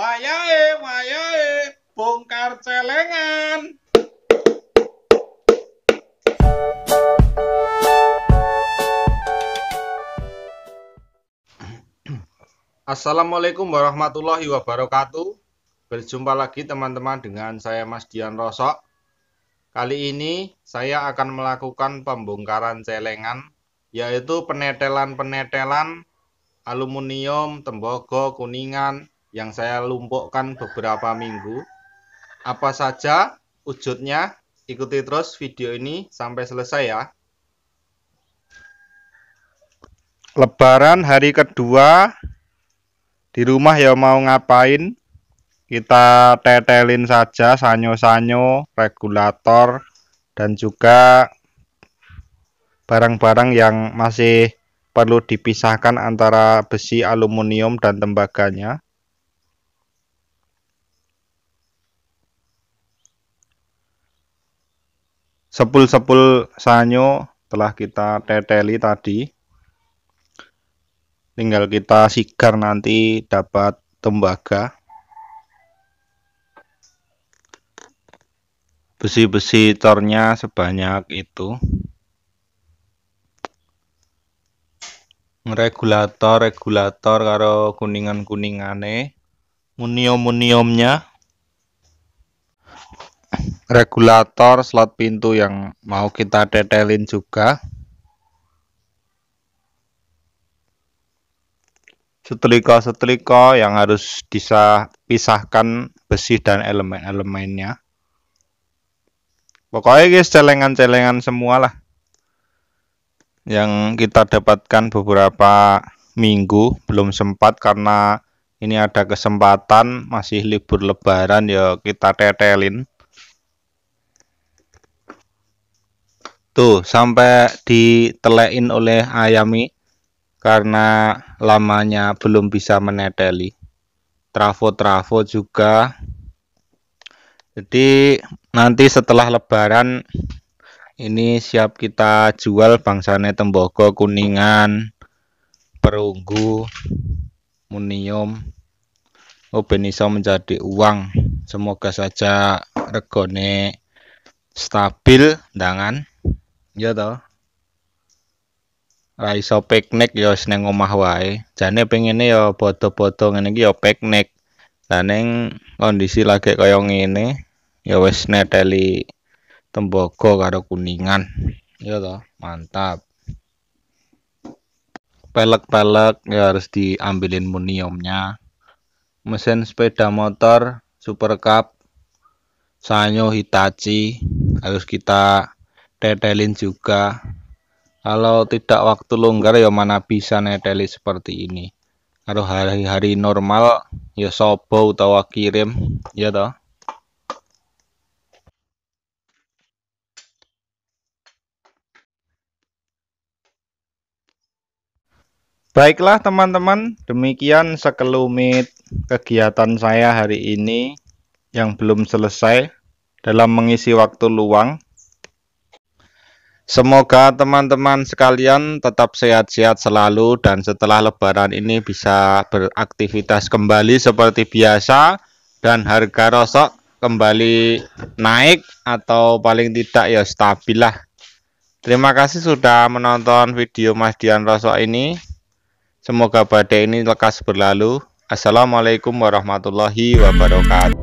Wayae, wayae, bongkar celengan. Assalamualaikum warahmatullahi wabarakatuh. Berjumpa lagi teman-teman dengan saya Mas Dian Rosok. Kali ini saya akan melakukan pembongkaran celengan yaitu penetelan-penetelan aluminium, tembaga, kuningan, yang saya lumpuhkan beberapa minggu. Apa saja wujudnya? Ikuti terus video ini sampai selesai ya. Lebaran hari kedua di rumah ya mau ngapain? Kita tetelin saja sanyo-sanyo, regulator dan juga barang-barang yang masih perlu dipisahkan antara besi aluminium dan tembaganya. sepul-sepul sanyo telah kita teteli tadi tinggal kita sikar nanti dapat tembaga besi-besi tornya sebanyak itu regulator regulator karo kuningan kuningane munium muniumnya regulator slot pintu yang mau kita detailin juga setrika-setrika yang harus pisahkan besi dan elemen-elemennya pokoknya guys celengan-celengan semualah yang kita dapatkan beberapa minggu belum sempat karena ini ada kesempatan masih libur lebaran ya kita tetelin tuh sampai ditelein oleh Ayami karena lamanya belum bisa meneteli trafo-trafo juga jadi nanti setelah lebaran ini siap kita jual bangsane tembogo kuningan perunggu munium oh iso menjadi uang semoga saja regone stabil dengan ya toh ra iso piknik ya wis ning omah wae. Jane pengine ya padha-padha ngene iki ya piknik. Lah ning kondisi lagi kaya ngene ya wis neteli tembaga karo kuningan. Ya toh, mantap. Pelek-pelek ya harus diambilin muniumnya. Mesin sepeda motor Super Cup Sanyo Hitachi harus kita detailin juga kalau tidak waktu longgar ya mana bisa neteli seperti ini kalau hari-hari normal ya sobo atau kirim ya toh Baiklah teman-teman, demikian sekelumit kegiatan saya hari ini yang belum selesai dalam mengisi waktu luang. Semoga teman-teman sekalian tetap sehat-sehat selalu dan setelah lebaran ini bisa beraktivitas kembali seperti biasa dan harga rosok kembali naik atau paling tidak ya stabil lah. Terima kasih sudah menonton video Mas Dian Rosok ini. Semoga badai ini lekas berlalu. Assalamualaikum warahmatullahi wabarakatuh.